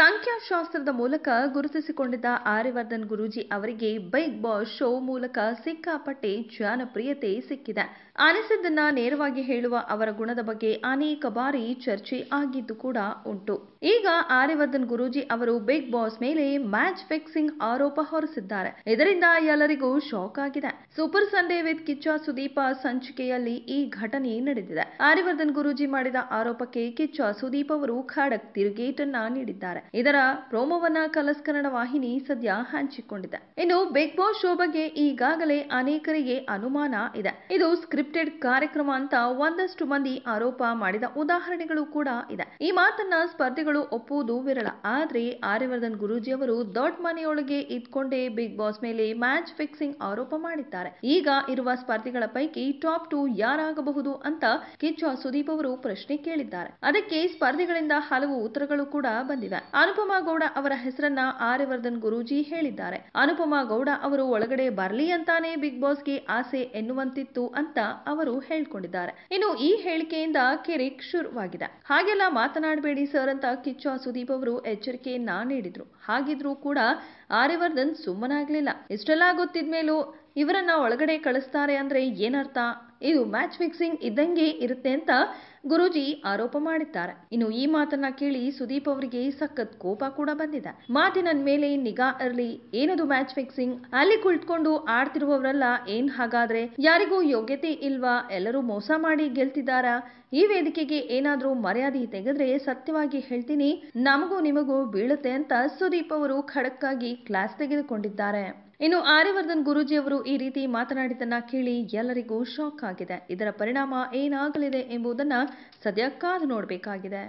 ಸಂಖ್ಯಾಶಾಸ್ತ್ರದ ಮೂಲಕ ಗುರುತಿಸಿಕೊಂಡಿದ್ದ ಆರ್ಯವರ್ಧನ್ ಗುರೂಜಿ ಅವರಿಗೆ ಬಿಗ್ ಬಾಸ್ ಶೋ ಮೂಲಕ ಸಿಕ್ಕಾಪಟ್ಟೆ ಜನಪ್ರಿಯತೆ ಸಿಕ್ಕಿದೆ ಅನಿಸಿದ್ದನ್ನ ನೇರವಾಗಿ ಹೇಳುವ ಅವರ ಗುಣದ ಬಗ್ಗೆ ಅನೇಕ ಬಾರಿ ಚರ್ಚೆ ಆಗಿದ್ದು ಕೂಡ ಉಂಟು ಈಗ ಆರ್ಯವರ್ಧನ್ ಗುರೂಜಿ ಅವರು ಬಿಗ್ ಬಾಸ್ ಮೇಲೆ ಮ್ಯಾಚ್ ಫಿಕ್ಸಿಂಗ್ ಆರೋಪ ಹೊರಿಸಿದ್ದಾರೆ ಇದರಿಂದ ಎಲ್ಲರಿಗೂ ಶಾಕ್ ಆಗಿದೆ super Sunday with Kichcha Sudeep ಸಂಚಿಕೆಯಲ್ಲಿ ಈ ಘಟನೆ ನಡೆದಿದೆ ಆರ್ಯವರ್ಧನ್ ಗುರೂಜಿ ಮಾಡಿದ ಆರೋಪಕ್ಕೆ ಕಿಚ್ಚ ಸುದೀಪ್ ಅವರು ಖಡಕ್ ತಿರುಗೇಟನ್ನ ನೀಡಿದ್ದಾರೆ ಇದರ ಪ್ರೋಮೋವನ್ನ ಕಲಸ್ ಕನ್ನಡ ವಾಹಿನಿ ಸದ್ಯ ಹಂಚಿಕೊಂಡಿದೆ ಇನ್ನು ಬಿಗ್ ಬಾಸ್ ಶೋ ಬಗ್ಗೆ ಈಗಾಗಲೇ ಅನೇಕರಿಗೆ ಅನುಮಾನ ಇದೆ ಇದು ಸ್ಕ್ರಿಪ್ಟೆಡ್ ಕಾರ್ಯಕ್ರಮ ಅಂತ ಒಂದಷ್ಟು ಮಂದಿ ಆರೋಪ ಮಾಡಿದ ಉದಾಹರಣೆಗಳು ಕೂಡ ಇದೆ ಈ ಮಾತನ್ನ ಸ್ಪರ್ಧಿಗಳು ಒಪ್ಪುವುದು ವಿರಳ ಆದ್ರೆ ಆರ್ಯವರ್ಧನ್ ಗುರೂಜಿ ಅವರು ದೊಡ್ಡ ಮನೆಯೊಳಗೆ ಇದ್ಕೊಂಡೇ ಬಿಗ್ ಬಾಸ್ ಮೇಲೆ ಮ್ಯಾಚ್ ಫಿಕ್ಸಿಂಗ್ ಆರೋಪ ಮಾಡಿದ್ದಾರೆ ಈಗ ಇರುವ ಸ್ಪರ್ಧಿಗಳ ಪೈಕಿ ಟಾಪ್ ಟು ಯಾರಾಗಬಹುದು ಅಂತ ಕಿಚ್ಚ ಸುದೀಪ್ ಅವರು ಪ್ರಶ್ನೆ ಕೇಳಿದ್ದಾರೆ ಅದಕ್ಕೆ ಸ್ಪರ್ಧಿಗಳಿಂದ ಹಲವು ಉತ್ತರಗಳು ಕೂಡ ಬಂದಿವೆ ಅನುಪಮ ಗೌಡ ಅವರ ಹೆಸರನ್ನ ಆರ್ಯವರ್ಧನ್ ಗುರೂಜಿ ಹೇಳಿದ್ದಾರೆ ಅನುಪಮ ಗೌಡ ಅವರು ಒಳಗಡೆ ಬರಲಿ ಅಂತಾನೆ ಬಿಗ್ ಬಾಸ್ಗೆ ಆಸೆ ಎನ್ನುವಂತಿತ್ತು ಅಂತ ಅವರು ಹೇಳಿಕೊಂಡಿದ್ದಾರೆ ಇನ್ನು ಈ ಹೇಳಿಕೆಯಿಂದ ಕಿರಿಕ್ ಶುರುವಾಗಿದೆ ಹಾಗೆಲ್ಲ ಮಾತನಾಡಬೇಡಿ ಸರ್ ಅಂತ ಕಿಚ್ಚ ಸುದೀಪ್ ಅವರು ಎಚ್ಚರಿಕೆಯನ್ನ ನೀಡಿದ್ರು ಹಾಗಿದ್ರೂ ಕೂಡ ಆರ್ಯವರ್ಧನ್ ಸುಮ್ಮನಾಗ್ಲಿಲ್ಲ ಇಷ್ಟೆಲ್ಲ ಗೊತ್ತಿದ್ಮೇಲೂ ಇವರನ್ನ ಒಳಗಡೆ ಕಳಿಸ್ತಾರೆ ಅಂದ್ರೆ ಏನರ್ಥ ಇದು ಮ್ಯಾಚ್ ಫಿಕ್ಸಿಂಗ್ ಇದ್ದಂಗೆ ಇರುತ್ತೆ ಅಂತ ಗುರುಜಿ ಆರೋಪ ಮಾಡಿದ್ದಾರೆ ಇನ್ನು ಈ ಮಾತನ್ನ ಕೇಳಿ ಸುದೀಪ್ ಅವರಿಗೆ ಸಖತ್ ಕೋಪ ಕೂಡ ಬಂದಿದೆ ಮಾತಿನ ಮೇಲೆ ನಿಗಾ ಇರಲಿ ಏನದು ಮ್ಯಾಚ್ ಫಿಕ್ಸಿಂಗ್ ಅಲ್ಲಿ ಕುಳಿತುಕೊಂಡು ಆಡ್ತಿರುವವರೆಲ್ಲ ಏನ್ ಹಾಗಾದ್ರೆ ಯಾರಿಗೂ ಯೋಗ್ಯತೆ ಇಲ್ವಾ ಎಲ್ಲರೂ ಮೋಸ ಮಾಡಿ ಗೆಲ್ತಿದ್ದಾರಾ ಈ ವೇದಿಕೆಗೆ ಏನಾದ್ರೂ ಮರ್ಯಾದೆ ತೆಗೆದ್ರೆ ಸತ್ಯವಾಗಿ ಹೇಳ್ತೀನಿ ನಮಗೂ ನಿಮಗೂ ಬೀಳುತ್ತೆ ಅಂತ ಸುದೀಪ್ ಅವರು ಖಡಕ್ಕಾಗಿ ಕ್ಲಾಸ್ ತೆಗೆದುಕೊಂಡಿದ್ದಾರೆ ಇನ್ನು ಆರ್ಯವರ್ಧನ್ ಗುರುಜಿ ಅವರು ಈ ರೀತಿ ಮಾತನಾಡಿದ್ದನ್ನ ಕೇಳಿ ಎಲ್ಲರಿಗೂ ಶಾಕ್ ಆಗಿದೆ ಇದರ ಪರಿಣಾಮ ಏನಾಗಲಿದೆ ಎಂಬುದನ್ನ ಸದ್ಯ ಕಾದು ನೋಡಬೇಕಾಗಿದೆ